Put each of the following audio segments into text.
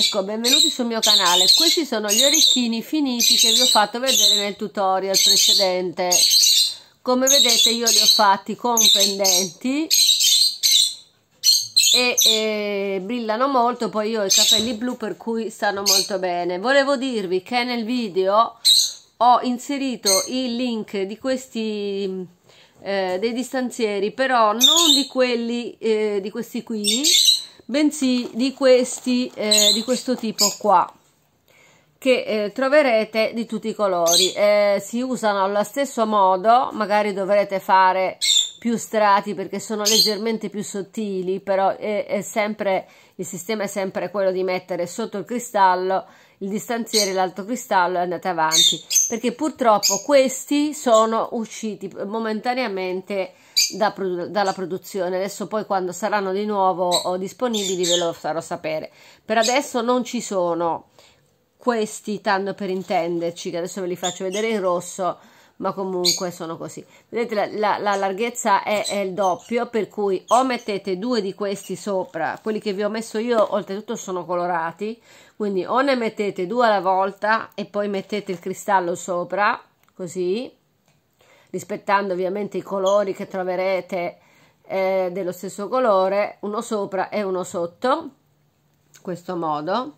Ecco, benvenuti sul mio canale. Questi sono gli orecchini finiti che vi ho fatto vedere nel tutorial precedente. Come vedete io li ho fatti con pendenti e, e brillano molto, poi io ho i capelli blu per cui stanno molto bene. Volevo dirvi che nel video ho inserito il link di questi eh, dei distanzieri, però non di quelli eh, di questi qui bensì di questi eh, di questo tipo qua che eh, troverete di tutti i colori eh, si usano allo stesso modo magari dovrete fare più strati perché sono leggermente più sottili però è, è sempre il sistema è sempre quello di mettere sotto il cristallo il distanziere l'alto cristallo e andate avanti perché purtroppo questi sono usciti momentaneamente da, dalla produzione. Adesso poi quando saranno di nuovo oh, disponibili ve lo farò sapere. Per adesso non ci sono questi, tanto per intenderci, che adesso ve li faccio vedere in rosso ma comunque sono così vedete la, la, la larghezza è, è, il doppio per cui o mettete due di questi sopra quelli che vi ho messo io oltretutto sono colorati quindi o ne mettete due alla volta e poi mettete il cristallo sopra così rispettando ovviamente i colori che troverete eh, dello stesso colore uno sopra e uno sotto in questo modo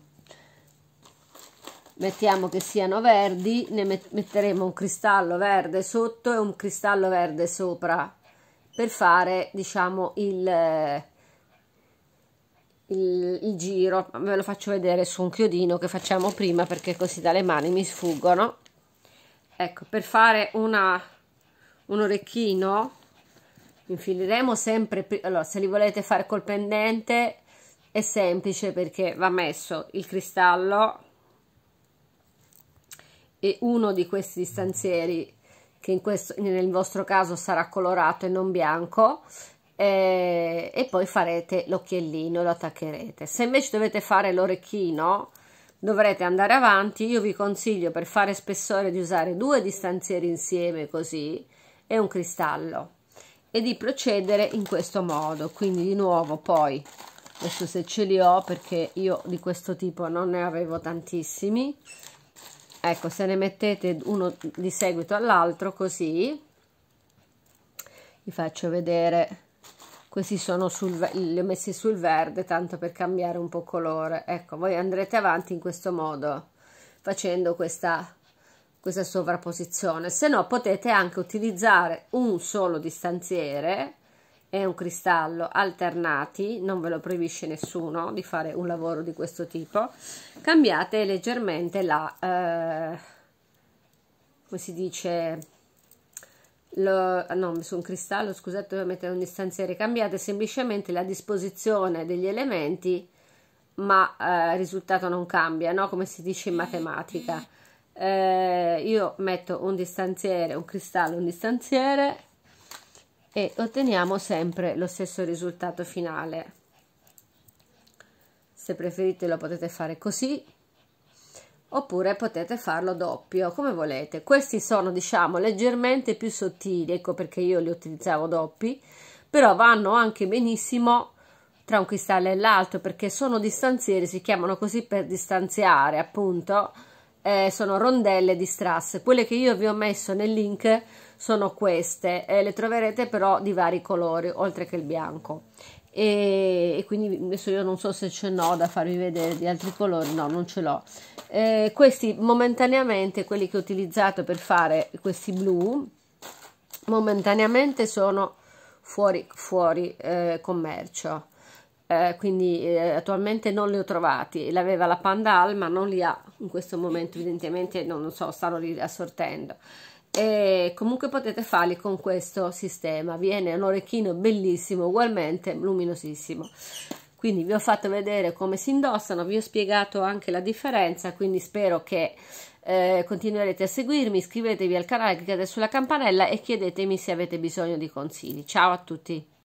mettiamo che siano verdi ne metteremo un cristallo verde sotto e un cristallo verde sopra per fare diciamo il, il, il giro ve lo faccio vedere su un chiodino che facciamo prima perché così dalle mani mi sfuggono ecco per fare una, un orecchino infileremo sempre allora se li volete fare col pendente è semplice perché va messo il cristallo e uno di questi stanzieri che questo, nel vostro caso sarà colorato e non bianco eh, e poi farete l'occhiellino lo attaccherete se invece dovete fare l'orecchino dovrete andare avanti io vi consiglio per fare spessore di usare due distanzieri insieme così e un cristallo e di procedere in questo modo quindi di nuovo poi adesso se ce li ho perché io di questo tipo non ne avevo tantissimi ecco se ne mettete uno di seguito all'altro così vi faccio vedere questi sono sul, li ho messi sul verde tanto per cambiare un po' colore ecco voi andrete avanti in questo modo facendo questa questa sovrapposizione se no potete anche utilizzare un solo distanziere e un cristallo alternati, non ve lo proibisce nessuno di fare un lavoro di questo tipo, cambiate leggermente la, eh, come si dice, lo, ah, no, su un cristallo, scusate, dove mettere un distanziere, cambiate semplicemente la disposizione degli elementi, ma eh, risultato non cambia, no? come si dice in matematica. Eh, io metto un distanziere, un cristallo, un distanziere e otteniamo sempre lo stesso risultato finale se preferite lo potete fare così oppure potete farlo doppio come volete questi sono diciamo leggermente più sottili ecco perché io li utilizzavo doppi però vanno anche benissimo tra un cristallo e l'altro perché sono distanzieri si chiamano così per distanziare appunto eh, sono rondelle di strass quelle che io vi ho messo nel link sono queste eh, le troverete però di vari colori oltre che il bianco e, e, quindi adesso io non so se ce n'ho da farvi vedere di altri colori no non ce l'ho eh, questi momentaneamente quelli che ho utilizzato per fare questi blu momentaneamente sono fuori fuori eh, commercio eh, quindi eh, attualmente non li ho trovati. L'aveva la Pandal, ma non li ha in questo momento, evidentemente non lo so, stanno assortendo. E comunque potete farli con questo sistema. Viene un orecchino bellissimo, ugualmente luminosissimo quindi vi ho fatto vedere come si indossano vi ho spiegato anche la differenza quindi spero che eh, continuerete a seguirmi iscrivetevi al canale cliccate sulla campanella e chiedetemi se avete bisogno di consigli ciao a tutti